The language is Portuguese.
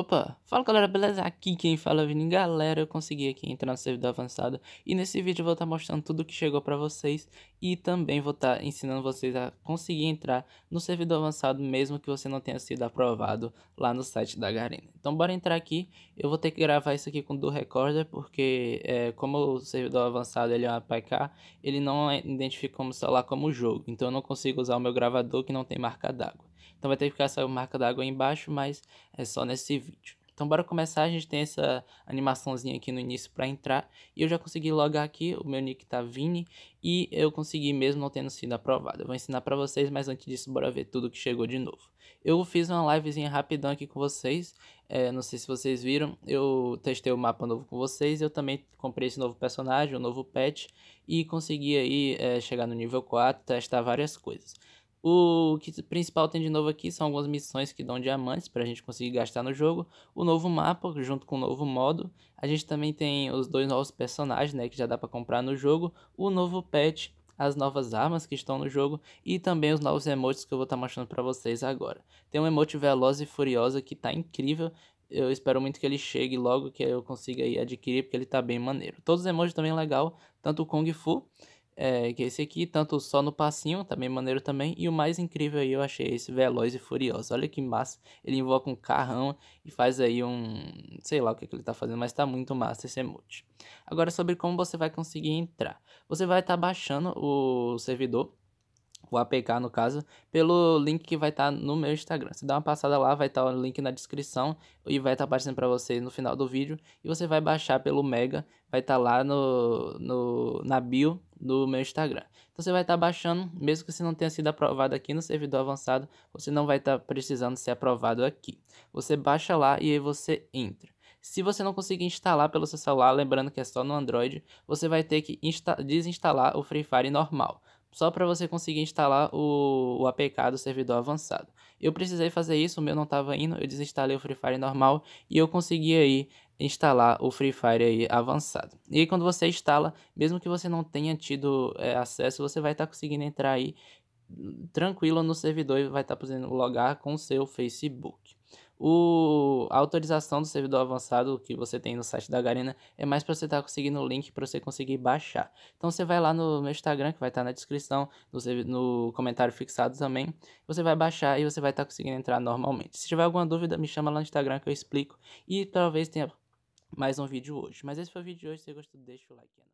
Opa, fala galera, beleza? Aqui quem fala é Vini. Galera, eu consegui aqui entrar no servidor avançado e nesse vídeo eu vou estar tá mostrando tudo que chegou para vocês e também vou estar tá ensinando vocês a conseguir entrar no servidor avançado mesmo que você não tenha sido aprovado lá no site da Garena. Então bora entrar aqui, eu vou ter que gravar isso aqui com o do Recorder porque é, como o servidor avançado ele é um APK, ele não é, identifica como celular como jogo, então eu não consigo usar o meu gravador que não tem marca d'água. Então vai ter que ficar essa marca d'água aí embaixo, mas é só nesse vídeo. Então bora começar, a gente tem essa animaçãozinha aqui no início para entrar. E eu já consegui logar aqui, o meu nick tá Vini, e eu consegui mesmo não tendo sido aprovado. Eu vou ensinar para vocês, mas antes disso bora ver tudo que chegou de novo. Eu fiz uma livezinha rapidão aqui com vocês, é, não sei se vocês viram, eu testei o mapa novo com vocês, eu também comprei esse novo personagem, o um novo pet, e consegui aí é, chegar no nível 4, testar várias coisas. O que principal tem de novo aqui são algumas missões que dão diamantes para a gente conseguir gastar no jogo. O novo mapa, junto com o novo modo. A gente também tem os dois novos personagens, né, que já dá para comprar no jogo. O novo pet, as novas armas que estão no jogo e também os novos emotes que eu vou estar tá mostrando para vocês agora. Tem um emote veloz e furiosa que está incrível. Eu espero muito que ele chegue logo, que eu consiga adquirir, porque ele está bem maneiro. Todos os emojis também é legal, tanto o Kung Fu é, que é esse aqui, tanto só no passinho, também maneiro também. E o mais incrível aí eu achei esse Veloz e Furioso. Olha que massa, ele invoca um carrão e faz aí um... Sei lá o que, que ele tá fazendo, mas tá muito massa esse emote. Agora sobre como você vai conseguir entrar. Você vai estar tá baixando o servidor o APK no caso, pelo link que vai estar tá no meu Instagram. Você dá uma passada lá, vai estar tá o link na descrição e vai estar tá aparecendo para você no final do vídeo. E você vai baixar pelo Mega, vai estar tá lá no, no, na bio do meu Instagram. Então você vai estar tá baixando, mesmo que você não tenha sido aprovado aqui no servidor avançado, você não vai estar tá precisando ser aprovado aqui. Você baixa lá e aí você entra. Se você não conseguir instalar pelo seu celular, lembrando que é só no Android, você vai ter que desinstalar o Free Fire normal só para você conseguir instalar o, o APK do servidor avançado. Eu precisei fazer isso, o meu não estava indo, eu desinstalei o Free Fire normal e eu consegui aí instalar o Free Fire aí avançado. E aí, quando você instala, mesmo que você não tenha tido é, acesso, você vai estar tá conseguindo entrar aí hum, tranquilo no servidor e vai estar tá podendo logar com o seu Facebook. O, a autorização do servidor avançado que você tem no site da Garena é mais para você estar tá conseguindo o link para você conseguir baixar. Então você vai lá no meu Instagram, que vai estar tá na descrição, no, no, comentário fixado também. Você vai baixar e você vai estar tá conseguindo entrar normalmente. Se tiver alguma dúvida, me chama lá no Instagram que eu explico. E talvez tenha mais um vídeo hoje. Mas esse foi o vídeo de hoje. Se você gostou, deixa o like.